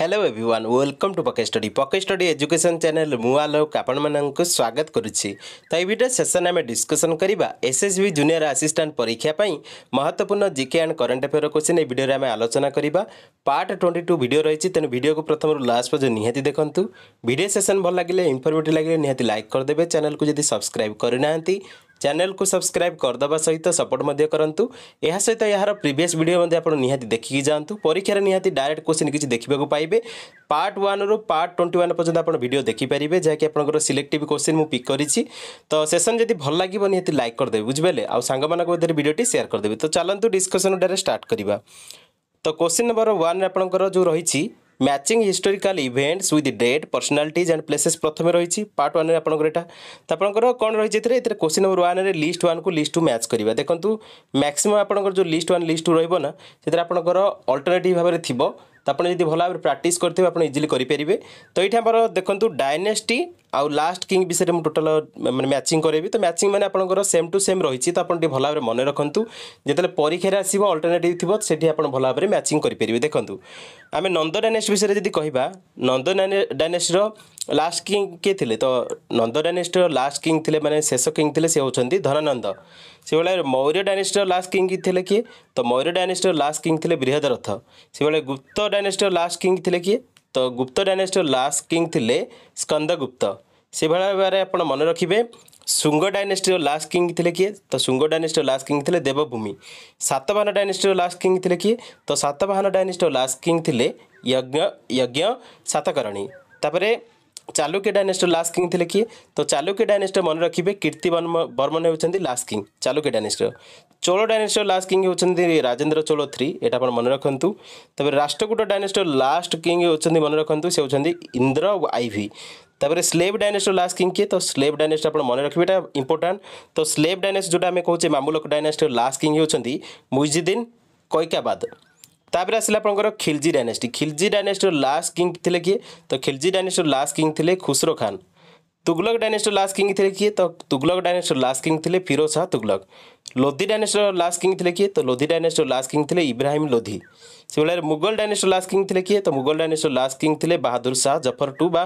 Hello everyone welcome to পকে study পকে study education channel মু আলোক আপনার স্বাগত করুছি তো এই ভিডিও সেসন আমি ডিসকসন করা এসএসবি জুনিয়র আসিষ্টাট পরীক্ষা পাই মহত্বপূর্ণ GK and current affair question এই ভিডিওরে আমি আলোচনা করা পার্ট টোয়েন্টি টু ভিডিও রয়েছে তেমন ভিডিওকে প্রথম লাস্ট পর্যন্ত নিহতি দেখুন ভিডিও সেসন ভাল লাগলে ইনফরমেটিভ লাগলে নিহতি লাইক করে দেবে চ্যানেলকে যদি সবসক্রাইব করে না ଚ୍ୟାନେଲକୁ ସବସ୍କ୍ରାଇବ୍ କରିଦେବା ସହିତ ସପୋର୍ଟ ମଧ୍ୟ କରନ୍ତୁ ଏହା ସହିତ ଏହାର ପ୍ରିଭିୟସ୍ ଭିଡ଼ିଓ ମଧ୍ୟ ଆପଣ ନିହାତି ଦେଖିକି ଯାଆନ୍ତୁ ପରୀକ୍ଷାରେ ନିହାତି ଡାଇରେକ୍ଟ କ୍ୱେଶ୍ଚିନ୍ କିଛି ଦେଖିବାକୁ ପାଇବେ ପାର୍ଟ ୱାନ୍ରୁ ପାର୍ଟ ଟ୍ୱେଣ୍ଟି ୱାନ୍ ପର୍ଯ୍ୟନ୍ତ ଆପଣ ଭିଡ଼ିଓ ଦେଖିପାରିବେ ଯାହାକି ଆପଣଙ୍କର ସିଲେକ୍ଟିଭ୍ କ୍ୱେଶ୍ଚିନ୍ ମୁଁ ପିକ୍ କରିଛି ତ ସେସନ୍ ଯଦି ଭଲ ଲାଗିବ ନିହାତି ଲାଇକ୍ କରିଦେବେ ବୁଝିପାରିଲେ ଆଉ ସାଙ୍ଗମାନଙ୍କ ମଧ୍ୟରେ ଭିଡ଼ିଓଟି ସେୟାର କରିଦେବେ ତ ଚାଲନ୍ତୁ ଡିସ୍କସନ୍ଟାରେ ଷ୍ଟାର୍ଟ କରିବା ତ କ୍ୱେଶ୍ଚିନ୍ ନମ୍ବର ୱାନ୍ ଆପଣଙ୍କର ଯେଉଁ ରହିଛି matching historical events with date personalities and places প্রথমে রয়েছে পার্ট ওয়ানে আপনার এটা তো আপনার কোণ রয়েছে এতে এতে কোশ্চিন নম্বর ওয়ানে লিষ্ট ওয়ানকু লিষ্ট টু ম্যাচ করা দেখুন ম্যাক্সিমম আপনার যে লিষ্ট ওয়ান লিষ্ট টু রহব না সেটা আপনার অল্টরনেটিভ ভাবে থাকবে ଆପଣ ଯଦି ଭଲ ଭାବରେ ପ୍ରାକ୍ଟିସ୍ କରିଥିବେ ଆପଣ ଇଜିଲି କରିପାରିବେ ତ ଏଇଠି ଆମର ଦେଖନ୍ତୁ ଡାଇନେଷ୍ଟି ଆଉ ଲାଷ୍ଟ କିଙ୍ଗ ବିଷୟରେ ମୁଁ ଟୋଟାଲ ମାନେ ମ୍ୟାଚିଂ କରାଇବି ତ ମ୍ୟାଚିଂ ମାନେ ଆପଣଙ୍କର ସେମ୍ ଟୁ ସେମ୍ ରହିଛି ତ ଆପଣ ଟିକେ ଭଲ ଭାବରେ ମନେ ରଖନ୍ତୁ ଯେତେବେଳେ ପରୀକ୍ଷାରେ ଆସିବ ଅଲ୍ଟରନେଟିଭ୍ ଥିବ ସେଠି ଆପଣ ଭଲ ଭାବରେ ମ୍ୟାଚିଂ କରିପାରିବେ ଦେଖନ୍ତୁ ଆମେ ନନ୍ଦ ଡାଇନେଷ୍ଟି ବିଷୟରେ ଯଦି କହିବା ନନ୍ଦ ଡାଇନେଷ୍ଟିର ଲାଷ୍ଟ କିଙ୍ଗ କିଏ ଥିଲେ ତ ନନ୍ଦ ଡାଇନେଷ୍ଟିର ଲାଷ୍ଟ କିଙ୍ଗ ଥିଲେ ମାନେ ଶେଷ କିଙ୍ଗ ଥିଲେ ସେ ହେଉଛନ୍ତି ଧନାନନ୍ଦ ସେଭଳିଆ ମୌର୍ଯ୍ୟ ଡାଇନେଷ୍ଟିର ଲାଷ୍ଟ କିଙ୍ଗ ଥିଲେ କିଏ ତ ମୌର୍ଯ୍ୟ ଡାଇନେଷ୍ଟିର ଲାଷ୍ଟ କିଙ୍ଗ ଥିଲେ ବୃହଦରଥ ସେଭଳିଆ ଗୁପ୍ତ ଡାଇନାଷ୍ଟିର ଲାଷ୍ଟ କିଙ୍ଗ ଥିଲେ କିଏ ତ ଗୁପ୍ତ ଡାଇନାଷ୍ଟିର ଲାଷ୍ଟ କିଙ୍ଗ ଥିଲେ ସ୍କନ୍ଦଗୁପ୍ତ ସେଭଳି ଭାବରେ ଆପଣ ମନେ ରଖିବେ ଶୁଙ୍ଗ ଡାଇନାଷ୍ଟିର ଲାଷ୍ଟ କିଙ୍ଗ ଥିଲେ କିଏ ତ ଶୁଙ୍ଗ ଡାଇନାଷ୍ଟିର ଲାଷ୍ଟ କିଙ୍ଗ ଥିଲେ ଦେବଭୂମି ସାତବାହନ ଡାଇନେଷ୍ଟିର ଲାଷ୍ଟ କିଙ୍ଗ ଥିଲେ କିଏ ତ ସାତବାହନ ଡାଇନାଷ୍ଟିର ଲାଷ୍ଟ କିଙ୍ଗ ଥିଲେ ୟଜ୍ଞ ୟଜ୍ଞ ସାତକରଣୀ ତାପରେ ଚାଲୁକ୍ୟ ଡାଇନେଷ୍ଟର ଲାଷ୍ଟ କିଙ୍ଗ ଥିଲେ କିଏ ତ ଚାଲୁକ୍ୟ ଡାଇନେଷ୍ଟର ମନେ ରଖିବେ କୀର୍ତ୍ତି ବର୍ମନ ହେଉଛନ୍ତି ଲାଷ୍ଟ କିଙ୍ଗ ଚାଲୁକ୍ୟ ଡାଇନେଷ୍ଟର ଚୋଳ ଡାଇନେଷ୍ଟର ଲାଷ୍ଟ କିଙ୍ଗ ହେଉଛନ୍ତି ରାଜେନ୍ଦ୍ର ଚୋଳ ଥ୍ରୀ ଏଇଟା ଆପଣ ମନେ ରଖନ୍ତୁ ତାପରେ ରାଷ୍ଟ୍ରକୂଟ ଡାଇନେଷ୍ଟର ଲାଷ୍ଟ କିଙ୍ଗ ହେଉଛନ୍ତି ମନେ ରଖନ୍ତୁ ସେ ହେଉଛନ୍ତି ଇନ୍ଦ୍ର ଆଇଭି ତାପରେ ସ୍ଲେଭ୍ ଡାଇନେଷ୍ଟର ଲାଷ୍ଟ କିଙ୍ଗ କିଏ ତ ସ୍ଲେଭ୍ ଡାଇନେଷ୍ଟର ଆପଣ ମନେ ରଖିବେ ଏଇଟା ଇମ୍ପୋର୍ଟାଣ୍ଟ ତ ସ୍ଲେଭ୍ ଡାଇନେଷ୍ଟର ଯେଉଁଟା ଆମେ କହୁଛେ ମାମୁଲକ ଡାଇନେଷ୍ଟର ଲାଷ୍ଟ କିଙ୍ଗ ହେଉଛନ୍ତି ମୁଜିଦିନ କୈକାବାଦ ତାପରେ ଆସିଲା ଆପଣଙ୍କର ଖିଲଜି ଡାଇନାଷ୍ଟି ଖିଲଜି ଡାଇନାଷ୍ଟିର ଲାଷ୍ଟ କିଙ୍ଗ ଥିଲେ କିଏ ତ ଖିଲଜି ଡାଇନାଷ୍ଟିର ଲାଷ୍ଟ କିଙ୍ଗ ଥିଲେ ଖୁସରୋ ଖାନ୍ ତୁଗଲକ ଡାଇନାଷ୍ଟିର ଲାଷ୍ଟ କିଙ୍ଗ ଥିଲେ କିଏ ତ ତୁଗଲକ ଡାଇନାଷ୍ଟିର ଲାଷ୍ଟ କିଙ୍ଗ ଥିଲେ ଫିରୋଜ ଶାହ ତୁଗଲକ ଲୋଧି ଡାଇନାଷ୍ଟିର ଲାଷ୍ଟ କିଙ୍ଗ ଥିଲେ କିଏ ତ ଲୋଧି ଡାଇନାଷ୍ଟିର ଲାଷ୍ଟ କିଙ୍ଗ ଥିଲେ ଇବ୍ରାହିମ ଲୋଧି ସେଭଳିଆରେ ମୁଗଲ ଡାଇନାଷ୍ଟିର ଲାଷ୍ଟ କିଙ୍ଗ ଥିଲେ କିଏ ତ ମୁଗଲ ଡାଇନାଷ୍ଟିର ଲାଷ୍ଟ କିଙ୍ଗ ଥିଲେ ବାହାଦୁର ଶାହ ଜଫର ଟୁ ବା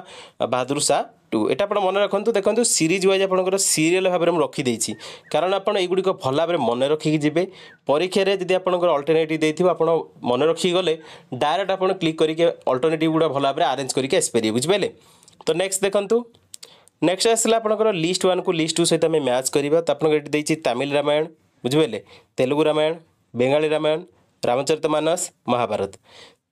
ବାହାଦୁର ଶାହ টু এটা আপনার মনে রাখুন দেখুন সিরিজ ওয়াইজ আপনার সিরিয়াল ভাবে রখিদেছি কারণ আপনার এইগুড়ি ভাল ভাবে মনে রখিকি যাবে পরীক্ষার যদি আপনার অল্টরনেটিভ দিয়ে আপনার মনে রখিগলে ডাইরেক্ট আপনার ক্লিক করি অল্টরনেটিভ গুড়া ভাল ভাবে আরেঞ্জ করি আসিপারে বুঝিপারে তো নেক্সট দেখুন নেক্সট আসলে আপনার লিষ্ট ওয়ান কু লিষ্ট টু সহ আমি ম্যাচ করা তো আপনার এটি দিয়েছি তামিল রামায়ণ বুঝিপারে তেলুগু রামায়ণ বেঙ্গালী রামায়ণ রামচরিত মানস মহাভারত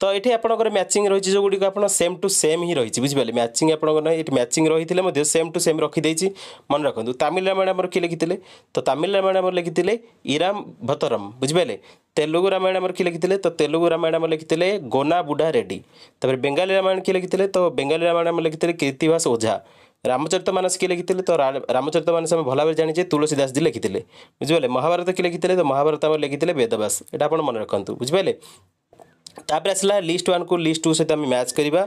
তো এটি আপনার ম্যাচিং রয়েছে যেগুড়ি আপনার সেম টু সেম হি রয়েছে বুঝিপারে ম্যাচিং আপনার এটি ম্যাচিং রয়েছে সেম টু সেম রখিদেছি মনে রাখতু তামিল রামায়ণ আমার কি লিখিলে তো তামিল রামায়ণ আমার লিখিলে ইরাম ভতরম বুঝিপারে তেলুগু রামায়ণ আমার কি লিখিলে তো তেলুগু রামায়ণ আমার লিখিলে গোনা বুঢ়া রেড্ডি তাপরে বেঙ্গালী রামায়ণ কি লিখিলে তো বেঙ্গালী রামায়ণ আমার লিখিলে কীর্তিভাস ওঝা রামচরিত মানস কি লিখিলে তো রামচরিত মানস আমি ভালো ভাবে জানিছে তুলসীদাস জি লিখিলে বুঝিপারে মহাভারত কি লিখিলে তো মহাভারত আমার লিখিলে বেদব্যাস এটা আপনার মনে রাখতু বুঝিপারে ତାପରେ ଆସିଲା ଲିଷ୍ଟ ୱାନ୍କୁ ଲିଷ୍ଟ ଟୁ ସହିତ ଆମେ ମ୍ୟାଚ୍ କରିବା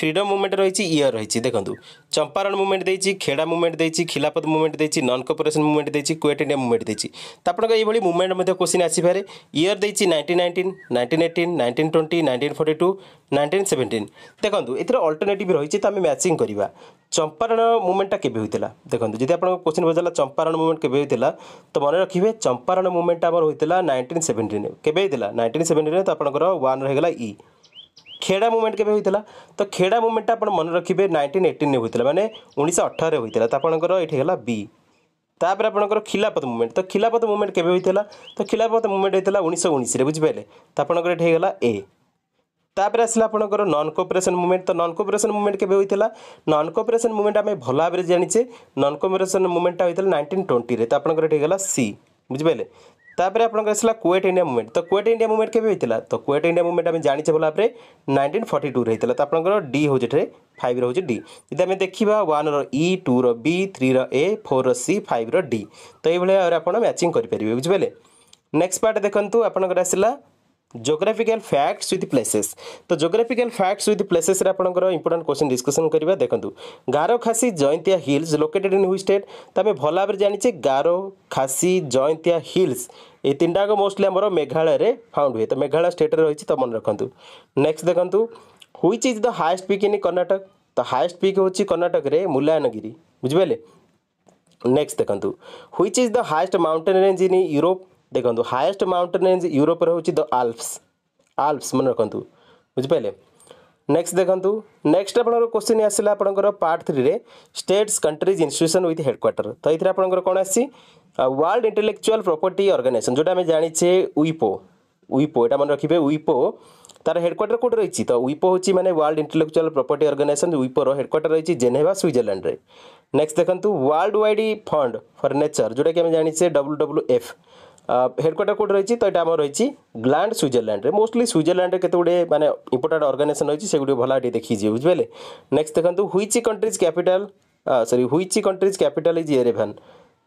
ଫ୍ରିଡ଼ମ୍ ମୁଭମେଣ୍ଟ ରହିଛି ଇୟର୍ ରହିଛି ଦେଖନ୍ତୁ ଚମ୍ପାରଣ ମୁଭମେଣ୍ଟ ଦେଇଛି ଖେଡ଼ା ମୁଭମେଣ୍ଟ ଦେଇଛି ଖିଲାପଦ ମୁଭମେଣ୍ଟ ଦେଇଛି ନନ୍ କପରେସନ୍ ମୁଭମେଣ୍ଟ ଦେଇଛି କୁଏଟ୍ ଇଣ୍ଡିଆ ମୁଭମେଣ୍ଟ ଦେଇଛି ତ ଆପଣଙ୍କ ଏଇଭଳି ମୁଭମେଣ୍ଟ ମଧ୍ୟ କୋଶ୍ଚିନ୍ ଆସିପାରେ ଇୟର୍ ଦେଇଛି nineteen nineteen nineteen eighteen nineteen twenty nineteen forty two nineteen seventeen ଦେଖନ୍ତୁ ଏଥିରେ ଅଲ୍ଟରନେଟିଭ୍ ରହିଛି ତ ଆମେ ମ୍ୟାଚିଂ କରିବା ଚମ୍ପାରଣ ମୁଭମେଣ୍ଟଟା କେବେ ହୋଇଥିଲା ଦେଖନ୍ତୁ ଯଦି ଆପଣଙ୍କ କୋଶ୍ଚିନ୍ ବୁଝାଲା ଚମ୍ପାରଣ ମୁଭମେଣ୍ଟ କେବେ ହୋଇଥିଲା ତ ମନେ ରଖିବେ ଚମ୍ପାରଣ ମୁଭମେଣ୍ଟ ଆମର ହୋଇଥିଲା ନାଇଣ୍ଟିନ୍ ସେଭେଣ୍ଟିନ୍ କେବେ ହୋଇଥିଲା ନାଇଣ୍ଟିନ୍ ସେଭେଣ୍ଟିନ୍ରେ ତ ଆପଣଙ୍କର ୱାନ୍ ରହିଗଲା ଇ e। খেড়া ମୁଭମେଣ୍ଟ କେବେ ହୋଇଥିଲା ତ ଖେଡ଼ା ମୁଭମେଣ୍ଟଟା ଆପଣ ମନେ ରଖିବେ ନାଇଣ୍ଟିନ୍ ଏଇଟିନ୍ରେ ହୋଇଥିଲା ମାନେ ଉଣେଇଶହ ଅଠରରେ ହୋଇଥିଲା ତ ଆପଣଙ୍କର ଏଇଠି ହେଲା ବି ତାପରେ ଆପଣଙ୍କର ଖିଲାପତ ମୁଭମେଣ୍ଟ ତ ଖିଲାପତ ମୁଭମେଣ୍ଟ କେବେ ହୋଇଥିଲା ତ ଖିଲାପତ ମୁଭମେଣ୍ଟ ହୋଇଥିଲା ଉଣେଇଶହ ଉଣେଇଶରେ ବୁଝିପାରିଲେ ତ ଆପଣଙ୍କର ଏଠି ହେଇଗଲା ଏ ତାପରେ ଆସିଲା ଆପଣଙ୍କର ନନ୍ କୋପରେସନ୍ ମୁଭମେଣ୍ଟ ତ ନନ୍ କୋପରେସନ୍ ମୁଭମେଣ୍ଟ କେବେ ହୋଇଥିଲା ନନ୍ କୋପରେସନ୍ ମୁଭମେଣ୍ଟ ଆମେ ଭଲ ଭାବରେ ଜାଣିଛେ ନନ୍ କୋପରେସନ୍ ମୁଭମେଣ୍ଟଟା ହୋଇଥିଲା ନାଇଣ୍ଟିନ୍ ଟ୍ୱେଣ୍ଟିରେ ତ ଆପଣଙ୍କର ଏଠି ହେଇଗଲା ସି ବୁଝିପାରିଲେ তাপরে আপনার আসলা কুয়েট ইন্ডিয়া মুভমেন্ট তো কুয়েট ইন্ডিয়া মুভমেন্ট কেবে হয়েছিল তো কুয়েট ইন্ডিয়া মুভমেন্ট আমি জাঁচে ভাল ভাবে নাইনটিন ফর্টি টু হয়েছিল তো আপনার ডি হচ্ছে এটার ফাইভর হচ্ছে ডি যদি আমি দেখা ওয়ানর ই টুর বি থ্রির এ ফোরর সি ফাইভর ডি তো এইভাবে ভাবে আপনার ম্যাচিং করে পারবে বুঝিপারে নেক্সট পার্ট দেখুন আপনার আসলা जोग्राफिकाल फैक्ट्स विथ प्लेसेस तो जोग्राफिकाल फैक्ट्स विथ प्लेसेस आपंकर इंपोर्टां क्वेश्चन डिस्कसन करवा देखो गारो खासी जयंतिया हिल्स लोकेटेड इन हुई स्टेट तो आम भल भाव जानी गारो खासी जयंतिया हिल्स ये तीन टाक मोस्टली आम मेघालय फाउंड हुए तो मेघालय स्टेट रही तो मन रखु नेक्स्ट देखूँ which is the highest peak in Karnataka तो हाएस्ट पिक हूँ कर्णाटक मुलायनगिरी बुझे नेक्स्ट देखूँ which is the highest mountain range in Europe ଦେଖନ୍ତୁ ହାଏଷ୍ଟ ମାଉଣ୍ଟେନ୍ ରେଞ୍ଜ ୟୁରୋପରେ ହେଉଛି ଦ ଆଲ୍ପସ୍ ଆଲ୍ପସ୍ ମନେ ରଖନ୍ତୁ ବୁଝିପାରିଲେ ନେକ୍ସଟ ଦେଖନ୍ତୁ ନେକ୍ସଟ ଆପଣଙ୍କର କୋଶ୍ଚିନ୍ ଆସିଲା ଆପଣଙ୍କର ପାର୍ଟ ଥ୍ରୀରେ states countries institution with headquarter ତ ଏଥିରେ ଆପଣଙ୍କର କ'ଣ ଆସିଛି ୱାର୍ଲଡ ଇଣ୍ଟେଲେକ୍ଚୁଆଲ୍ ପ୍ରପର୍ଟି ଅର୍ଗାନାଇଜେସନ୍ ଯେଉଁଟା ଆମେ ଜାଣିଛେ ୱିପୋ ୱିପୋ ଏଇଟା ମନେ ରଖିବେ ୱିପୋ ତାର ହେଡ଼କ୍ୱାର୍ଟର କେଉଁଠି ରହିଛି ତ ୱିପୋ ହେଉଛି ମାନେ ୱାର୍ଲଡ ଇଣ୍ଟେଲେକ୍ଚୁଆଲ୍ ପ୍ରପର୍ଟି ଅର୍ଗାନାଇଜେସନ୍ ୱିପୋର ହେଡ଼କ୍ୱାର୍ଟର ରହିଛି ଜେନେଭା ସ୍ୱିଜରଲ୍ୟାଣ୍ଡରେ ନେକ୍ସଟ ଦେଖନ୍ତୁ world wide fund for nature ଯେଉଁଟାକି ଆମେ ଜାଣିଛେ W W F headquarter code রয়েছে তো এটা আমার রয়েছে গ্ল্যান্ড সুইজরল্যান্ডে মোস্টলি সুইজরল্যান্ডে কেতে গুড়ে মানে ইম্পর্টাট অর্গানাইজেসন রয়েছে সেগুলি ভালো এটি দেখিযে বুঝিপারে নেক্সট দেখুন which country's capital sorry which country's capital is Yerevan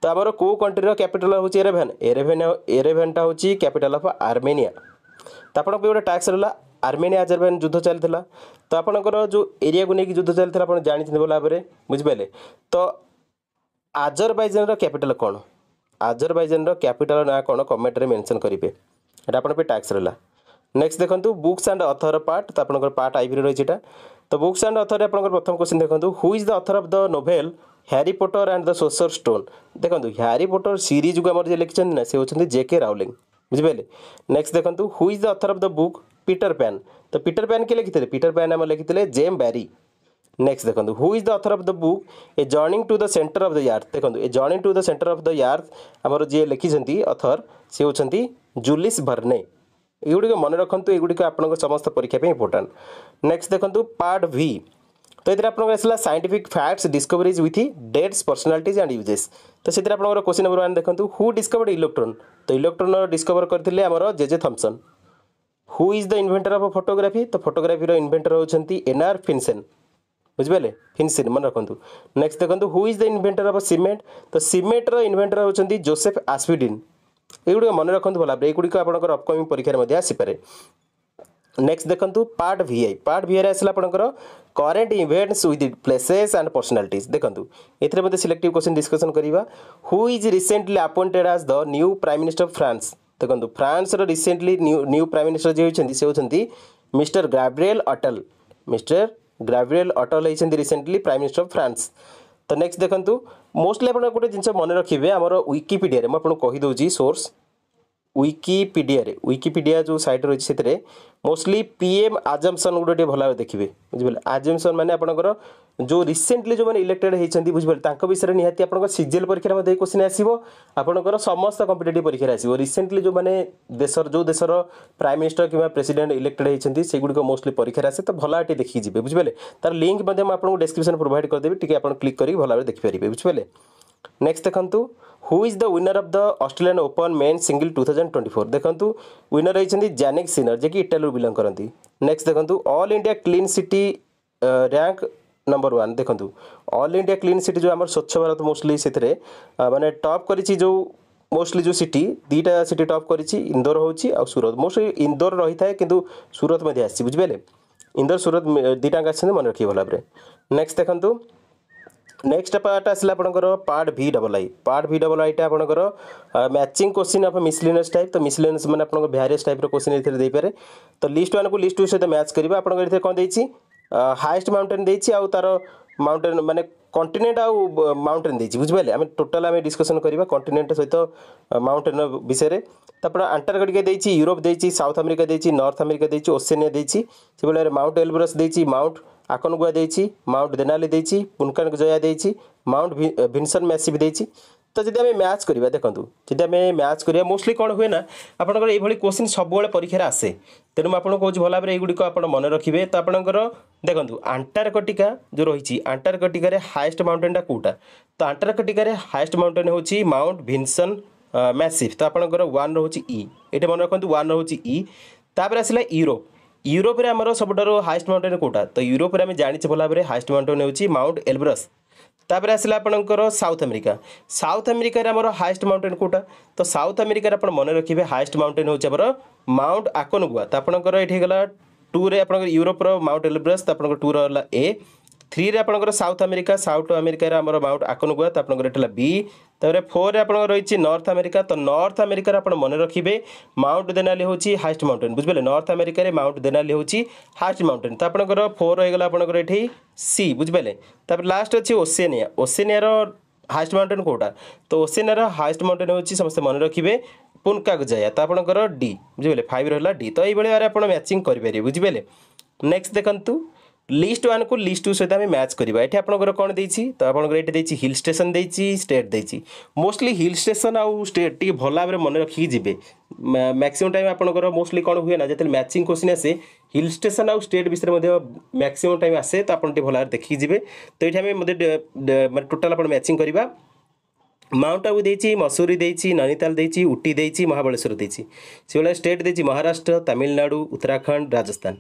তো আমার কেউ কন্ট্রির ক্যাপিটাল হচ্ছে এরেভেন এরেভেন এরেভেনটা হচ্ছে ক্যাপিটাল অফ আর্মেনিয়া তো আপনার গোটে ট্যাক্স রহলা আর্মেনিয়া আজারবাইন যুদ্ধ চালিলা তো আপনার যে এরিয়া নিয়ে যুদ্ধ চালিলা আপনার জাঁচান ভালো ভাবে বুঝিপারে তো আজারবাইজানর ক্যাপিটাল কোণ ଆଜରବାଇଜାନର କ୍ୟାପିଟାଲ ନାଁ କ'ଣ କମେଣ୍ଟରେ ମେନସନ୍ କରିବେ ଏଇଟା ଆପଣଙ୍କ ପାଇଁ ଟ୍ୟାକ୍ସ ରହିଲା ନେକ୍ସଟ ଦେଖନ୍ତୁ ବୁକ୍ସ ଆଣ୍ଡ ଅଥର ପାର୍ଟ ତ ଆପଣଙ୍କର ପାର୍ଟ ଆଇଭିରେ ରହିଛି ଏଇଟା ତ ବୁକ୍ସ ଆଣ୍ଡ ଅଥରରେ ଆପଣଙ୍କର ପ୍ରଥମ କ୍ୱେଶ୍ଚିନ୍ ଦେଖନ୍ତୁ who is the author of the novel Harry Potter and the সোসর স্টোন দেখুন হ্যারি পটর সিরিজকু আমার যে লিখিছেন না সে হচ্ছেন জে কে রাউলিং বুঝিপারে নেক্সট দেখুন who is the author of the book Peter Pan তো পিটর প্যান কে লিখিলে পিটর প্যান আমার লিখিলে জেম ব্যারি नेक्स्ट देखो who is the author of the book a journey to the centre of the यार्थ देखो a journey to the centre of the earth आमर जी लिखिंट अथर सी होती जुलीस भर्ने युड़ी मन रखु युड़ आप समस्त परीक्षा इंपोर्टाट नेक्स्ट देखो पार्ट भि तो ये आपला scientific facts discoveries with dates personalities and uses तो से क्वेश्चन नंबर वन देखते हु डिस्कवर्ड इलेक्ट्रोन तो इलेक्ट्रोन डिस्कवर करते आम J J Thomson who is the inventor of photography तो फटोग्राफी इनभेटर होती एनआर फिनसेन বুঝিপারে ফিনসিন মনে রাখুন নেক্সট দেখুন who is the inventor of cement তো সিমেন্টর ইনভেন্টর হচ্ছেন জোসেফ আসপিডিন এগুলো মনে রাখুন ভালো ভাবে এগুড়ি আপনার অপকমিং পরীক্ষার আসিপারে নেক্সট দেখুন পার্ট ভিআই পার্ট ভিআইরে আসলে আপনার current events with places and personalities দেখুন এতে মধ্যে সিলেক্টিভ কোশ্চিন ডিসকসন করা who is recently appointed as the new prime minister of France দেখুন ফ্রান্সর রিসেন্টলি নিউ প্রাইম মিনিষ্টর যে হচ্ছেন সে হচ্ছেন mister Gabriel Attal mister Gabriel Attal ହେଇଛନ୍ତି recently prime minister of France ତ ନେକ୍ସଟ ଦେଖନ୍ତୁ ମୋଷ୍ଟଲି ଆପଣ ଗୋଟେ ଜିନିଷ ମନେ ରଖିବେ ଆମର ୱିକିପିଡ଼ିଆରେ ମୁଁ ଆପଣଙ୍କୁ କହିଦେଉଛି ସୋର୍ସ ୱିକିପିଡ଼ିଆରେ ୱିକିପିଡ଼ିଆ ଯେଉଁ ସାଇଟ୍ ରହିଛି ସେଥିରେ ମୋଷ୍ଟଲି ପି ଏମ୍ ଆଜମ୍ସନ୍ ଗୋଟେ ଟିକେ ଭଲ ଭାବେ ଦେଖିବେ ବୁଝିପାରିଲେ ଆଜମ୍ସନ୍ ମାନେ ଆପଣଙ୍କର ଯେଉଁ ରିସେଣ୍ଟଲି ଯେଉଁମାନେ ଇଲେକ୍ଟେଡ୍ ହେଇଛନ୍ତି ବୁଝିପାରିଲେ ତାଙ୍କ ବିଷୟରେ ନିହାତି ଆପଣଙ୍କ ସିଜିଏଲ୍ ପରୀକ୍ଷାରେ ମଧ୍ୟ କୋଶ୍ଚିନ୍ ଆସିବ ଆପଣଙ୍କର ସମସ୍ତ କମ୍ପିଟେଟିଭ୍ ପରୀକ୍ଷାରେ ଆସିବ ରିସେଣ୍ଟଲି ଯେଉଁମାନେ ଦେଶର ଯେଉଁ ଦେଶର ପ୍ରାଇମ୍ ମିନିଷ୍ଟର କିମ୍ବା ପ୍ରେସିଡେଣ୍ଟ ଇଲେକ୍ଟେଡ୍ ହେଇଛନ୍ତି ସେଗୁଡ଼ିକ ମୋଷ୍ଟଲି ପରୀକ୍ଷାରେ ଆସେ ତ ଭଲ ଭାବେ ଟିକେ ଦେଖିକି ଯିବେ ବୁଝିପାରିଲେ ତାର ଲିଙ୍କ୍ ମଧ୍ୟ ମୁଁ ଆପଣଙ୍କୁ ଡେସ୍କ୍ରିପସନ୍ ପ୍ରୋଭାଇଡ଼ କରିଦେବି ଟିକେ ଆପଣ କ୍ଲିକ୍ କରିକି ଭଲ ଭାବେ ଦେଖିପାରିବେ ବୁଝିପାରିଲେ নেক্সট দেখন্তু who is the winner of the Australian Open men single two thousand twenty four ଦେଖନ୍ତୁ ୱିନର ହେଇଛନ୍ତି ଜାନିକ୍ ସିନର୍ ଯିଏକି ଇଟାଲିରୁ ବିଲଙ୍ଗ କରନ୍ତି ନେକ୍ସଟ ଦେଖନ୍ତୁ all India clean city rank number one ଦେଖନ୍ତୁ ଅଲ୍ ଇଣ୍ଡିଆ କ୍ଲିନ୍ ସିଟି ଯେଉଁ ଆମର ସ୍ୱଚ୍ଛ ଭାରତ ମୋଷ୍ଟଲି ସେଥିରେ ମାନେ ଟପ୍ କରିଛି ଯେଉଁ ମୋଷ୍ଟଲି ଯେଉଁ ସିଟି ଦୁଇଟା ସିଟି ଟପ୍ କରିଛି ଇନ୍ଦୋର ହେଉଛି ଆଉ ସୁରତ ମୋଷ୍ଟଲି ଇନ୍ଦୋର ରହିଥାଏ କିନ୍ତୁ ସୁରତ ମଧ୍ୟ ଆସିଛି ବୁଝିପାରିଲେ ଇନ୍ଦୋର ସୁରତ ଦୁଇଟାଙ୍କ ଆସିଛନ୍ତି ମନେ ରଖିବେ ଭଲ ଭାବରେ ନେକ୍ସଟ ଦେଖନ୍ତୁ নেক্সট পার্ট আসলে আপনার part V double I part V double আইটা আপনার ম্যাচিং কোশ্চিন আপনার মিসলিনিয়স টাইপ তো মিসলিনিয়স মানে আপনার ভ্যারিয়াস টাইপর কোশ্চিন এর দিয়ে তো লিস্ট ওয়ান কু লিস্ট টু সহ ম্যাচ করা আপনার এর কম দিয়েছি হাইয়েস্ট মাউন্টেন দিয়েছি আর তার মাউন্টেন মানে কন্টিনেন্ট আউ মাউন্টেন দিয়েছি বুঝিপারে আমি টোটাল আমি ডিসকসন করা কন্টিনেন্ট সহ মাউন্টেন বিষয়ে তারপরে আন্টার্কটিকা দিয়েছি ইউরোপ দিয়েছি সাউথ আমেরিকা দিয়েছি নর্থ আমেরিকা দিয়েছি ওসেনিয়া দিয়েছি সেভাবে মাউন্ট এলব্রস দিয়েছি মাউন্ট ଆକନଗୁଆ ଦେଇଛି ମାଉଣ୍ଟ ଦେନାଲି ଦେଇଛି ପୁନକାନ ଜୟା ଦେଇଛି ମାଉଣ୍ଟ ଭିନସନ ମ୍ୟାସି ବି ଦେଇଛି ତ ଯଦି ଆମେ ମ୍ୟାଚ୍ କରିବା ଦେଖନ୍ତୁ ଯଦି ଆମେ ମ୍ୟାଚ୍ କରିବା ମୋଷ୍ଟଲି କ'ଣ ହୁଏ ନା ଆପଣଙ୍କର ଏଇଭଳି କୋଶ୍ଚିନ୍ ସବୁବେଳେ ପରୀକ୍ଷାରେ ଆସେ ତେଣୁ ମୁଁ ଆପଣଙ୍କୁ କହୁଛି ଭଲ ଭାବରେ ଏଇଗୁଡ଼ିକ ଆପଣ ମନେ ରଖିବେ ତ ଆପଣଙ୍କର ଦେଖନ୍ତୁ ଆଣ୍ଟାର୍କଟିକା ଯେଉଁ ରହିଛି ଆଣ୍ଟାର୍କଟିକାରେ ହାଏଷ୍ଟ ମାଉଣ୍ଟେନ୍ଟା କେଉଁଟା ତ ଆଣ୍ଟାର୍କଟିକାରେ ହାଏଷ୍ଟ ମାଉଣ୍ଟେନ୍ ହେଉଛି ମାଉଣ୍ଟ ଭିନସନ୍ ମ୍ୟାସିଭ୍ ତ ଆପଣଙ୍କର ୱାନ୍ ରହୁଛି ଇ ଏଇଟା ମନେ ରଖନ୍ତୁ ୱାନ୍ ରହୁଛି ଇ ତାପରେ ଆସିଲା ୟୁରୋପ ୟୁରୋପରେ ଆମର ସବୁଠାରୁ ହାଏଷ୍ଟ ମାଉଣ୍ଟେନ୍ କେଉଁଟା ତ ୟୁରୋପରେ ଆମେ ଜାଣିଛେ ଭଲ ଭାବରେ ହାଏଷ୍ଟ ମାଉଣ୍ଟେନ୍ ହେଉଛି ମାଉଣ୍ଟ ଏଲବ୍ରସ୍ ତାପରେ ଆସିଲା ଆପଣଙ୍କର ସାଉଥ ଆମେରିକା ସାଉଥ ଆମେରିକାରେ ଆମର ହାଏଷ୍ଟ ମାଉଣ୍ଟେନ୍ କେଉଁଟା ତ ସାଉଥ ଆମେରିକାରେ ଆପଣ ମନେ ରଖିବେ ହାଏଷ୍ଟ ମାଉଣ୍ଟେନ୍ ହେଉଛି ଆମର ମାଉଣ୍ଟ ଆକନଗୁଆ ତ ଆପଣଙ୍କର ଏଠି ହେଇଗଲା ଟୁରେ ଆପଣଙ୍କର ୟୁରୋପର ମାଉଣ୍ଟ ଏଲବ୍ରସ୍ ତ ଆପଣଙ୍କର ଟୁର ହେଲା ଏ থ্রিরে আপনার সাউথ আমেরিকা সাউথ আমেরিকার আমার মাউন্ট আকনগুয়া তো আপনার এটা বি তাপরে ফোরে আপনার রয়েছে নর্থ আমেরিকা তো নর্থ আমেরিকার আপনার মনে রাখবে মাউন্ট দেনালি হচ্ছে হাইস্ট মাউন্টেন বুঝিপারে নর্থ আমেরিকার মাউন্ট দেনালি হচ্ছে হাইস্ট মাউন্টেন তো আপনার ফোর হয়ে গেল আপনার এটি সি বুঝিপারে তাপরে লাস্ট অছে ওসেনিয়া ওসেনিয়ার হাইস্ট মাউন্টেন কোটা তো ওসেনিয়ার হাইস্ট মাউন্টেন হচ্ছে সমস্ত মনে রাখবে পুনকাক জায়া তো আপনার ডি বুঝিপারে ফাইভ রহলা ডি তো এইভাবে আপনার ম্যাচিং করে বুঝিপারে নেক্সট দেখুন লিষ্ট ওয়ানকু লিষ্ট টু সহ আমি ম্যাচ করা এটি আপনার কোণ দিয়েছি তো আপনার এটি দিয়েছি হিল স্টেসন দিয়েছি স্টেট দিয়েছি মোস্টলি হিল স্টেসন আউ স্টেট টিকি ভাল ভাবে মনে রাখি যাবে ম্যাক্সিমম টাইম আপনার মোস্টলি কোণ হুয়ে না যেতে ম্যাচিং কোশ্চিন আসে হিল স্টেসন আউ স্টেট বিষয়ে মধ্যে ম্যাক্সিমম টাইম আসে তো আপনার টিকি ভাল ভাবে দেখি যাবে তো এটি আমি মধ্যে মানে টোটাল আপনার ম্যাচিং করা ମାଉଣ୍ଟ ଆବୁ ଦେଇଛି ମସୁରୀ ଦେଇଛି ନୈନିତାଲ ଦେଇଛି ଉଟି ଦେଇଛି ମହାବଳେଶ୍ୱର ଦେଇଛି ସେଭଳିଆ ଷ୍ଟେଟ୍ ଦେଇଛି ମହାରାଷ୍ଟ୍ର ତାମିଲନାଡ଼ୁ ଉତ୍ତରାଖଣ୍ଡ ରାଜସ୍ଥାନ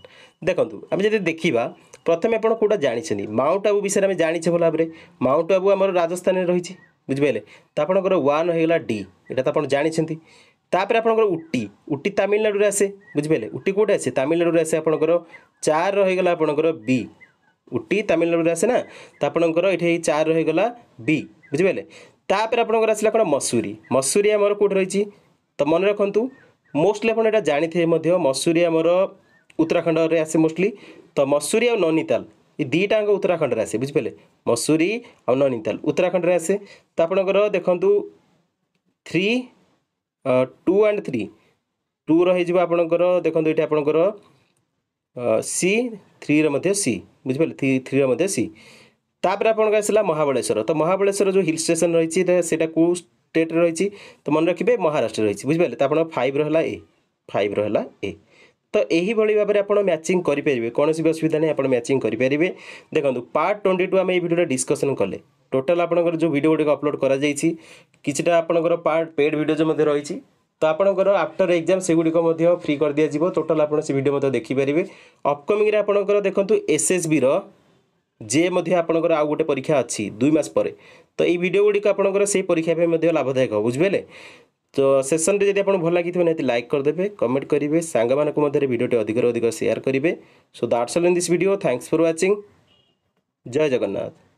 ଦେଖନ୍ତୁ ଆମେ ଯଦି ଦେଖିବା ପ୍ରଥମେ ଆପଣ କେଉଁଟା ଜାଣିଛନ୍ତି ମାଉଣ୍ଟ ଆବୁ ବିଷୟରେ ଆମେ ଜାଣିଛେ ଭଲ ଭାବରେ ମାଉଣ୍ଟ ଆବୁ ଆମର ରାଜସ୍ଥାନରେ ରହିଛି ବୁଝିପାରିଲେ ତ ଆପଣଙ୍କର ୱାନ୍ ହୋଇଗଲା ଡି ଏଇଟା ତ ଆପଣ ଜାଣିଛନ୍ତି ତାପରେ ଆପଣଙ୍କର ଉଟି ଉଟି ତାମିଲନାଡ଼ୁରେ ଆସେ ବୁଝିପାରିଲେ ଉଟି କେଉଁଠି ଆସେ ତାମିଲନାଡ଼ୁରେ ଆସେ ଆପଣଙ୍କର ଚାର ହୋଇଗଲା ଆପଣଙ୍କର ବି ଉଟି ତାମିଲନାଡ଼ୁରେ ଆସେ ନା ତ ଆପଣଙ୍କର ଏଠି ଚାର ହୋଇଗଲା ବି ବୁଝିପାରିଲେ ତାପରେ ଆପଣଙ୍କର ଆସିଲା କ'ଣ ମସୁରୀ ମସୁରୀ ଆମର କେଉଁଠି ରହିଛି ତ ମନେ ରଖନ୍ତୁ ମୋଷ୍ଟଲି ଆପଣ ଏଇଟା ଜାଣିଥିବେ ମଧ୍ୟ ମସୁରୀ ଆମର ଉତ୍ତରାଖଣ୍ଡରେ ଆସେ ମୋଷ୍ଟଲି ତ ମସୁରୀ ଆଉ ନନିତାଲ ଏ ଦୁଇଟା ଆଙ୍କ ଉତ୍ତରାଖଣ୍ଡରେ ଆସେ ବୁଝିପାରିଲେ ମସୁରୀ ଆଉ ନନିତାଲ ଉତ୍ତରାଖଣ୍ଡରେ ଆସେ ତ ଆପଣଙ୍କର ଦେଖନ୍ତୁ ଥ୍ରୀ ଟୁ ଆଣ୍ଡ ଥ୍ରୀ ଟୁର ହେଇଯିବ ଆପଣଙ୍କର ଦେଖନ୍ତୁ ଏଇଠି ଆପଣଙ୍କର ସି ଥ୍ରୀର ମଧ୍ୟ ସି ବୁଝିପାରିଲେ ଥ୍ରୀର ମଧ୍ୟ ସି ତାପରେ ଆପଣଙ୍କ ଆସିଲା ମହାବଳେଶ୍ୱର ତ ମହାବଳେଶ୍ୱର ଯେଉଁ ହିଲ୍ ଷ୍ଟେସନ୍ ରହିଛି ସେଇଟା କେଉଁ ଷ୍ଟେଟ୍ରେ ରହିଛି ତ ମନେ ରଖିବେ ମହାରାଷ୍ଟ୍ର ରହିଛି ବୁଝିପାରିଲେ ତ ଆପଣଙ୍କ ଫାଇଭ୍ର ହେଲା ଏ ଫାଇଭ୍ର ହେଲା ଏ ତ ଏହିଭଳି ଭାବରେ ଆପଣ ମ୍ୟାଚିଂ କରିପାରିବେ କୌଣସି ବି ଅସୁବିଧା ନାହିଁ ଆପଣ ମ୍ୟାଚିଂ କରିପାରିବେ ଦେଖନ୍ତୁ ପାର୍ଟ ଟ୍ୱେଣ୍ଟି ଟୁ ଆମେ ଏଇ ଭିଡ଼ିଓଟା ଡିସ୍କସନ୍ କଲେ ଟୋଟାଲ୍ ଆପଣଙ୍କର ଯେଉଁ ଭିଡ଼ିଓ ଗୁଡ଼ିକ ଅପଲୋଡ଼ କରାଯାଇଛି କିଛିଟା ଆପଣଙ୍କର ପାର୍ଟ ପେଡ଼୍ ଭିଡ଼ିଓଜ ମଧ୍ୟ ରହିଛି ତ ଆପଣଙ୍କର ଆଫ୍ଟର ଏକ୍ଜାମ୍ ସେଗୁଡ଼ିକ ମଧ୍ୟ ଫ୍ରି କରିଦିଆଯିବ ଟୋଟାଲ୍ ଆପଣ ସେ ଭିଡ଼ିଓ ମଧ୍ୟ ଦେଖିପାରିବେ ଅପକମିଂରେ ଆପଣଙ୍କର ଦେଖନ୍ତୁ ଏସ୍ଏସ୍ବିର ଜେ ମଧ୍ୟ ଆପଣଙ୍କର ଆଉ ଗୋଟେ ପରୀକ୍ଷା ଅଛି ଦୁଇ ମାସ ପରେ ତ ଏଇ ଭିଡ଼ିଓ ଗୁଡ଼ିକ ଆପଣଙ୍କର ସେଇ ପରୀକ୍ଷା ପାଇଁ ମଧ୍ୟ ଲାଭଦାୟକ ହେବ ବୁଝିପାରିଲେ ତ ସେସନ୍ରେ ଯଦି ଆପଣଙ୍କୁ ଭଲ ଲାଗିଥିବ ନିହାତି ଲାଇକ୍ କରିଦେବେ କମେଣ୍ଟ କରିବେ ସାଙ୍ଗମାନଙ୍କ ମଧ୍ୟରେ ଭିଡ଼ିଓଟି ଅଧିକରୁ ଅଧିକ ସେୟାର କରିବେ so that's all in this video thanks for watching ଜୟ ଜଗନ୍ନାଥ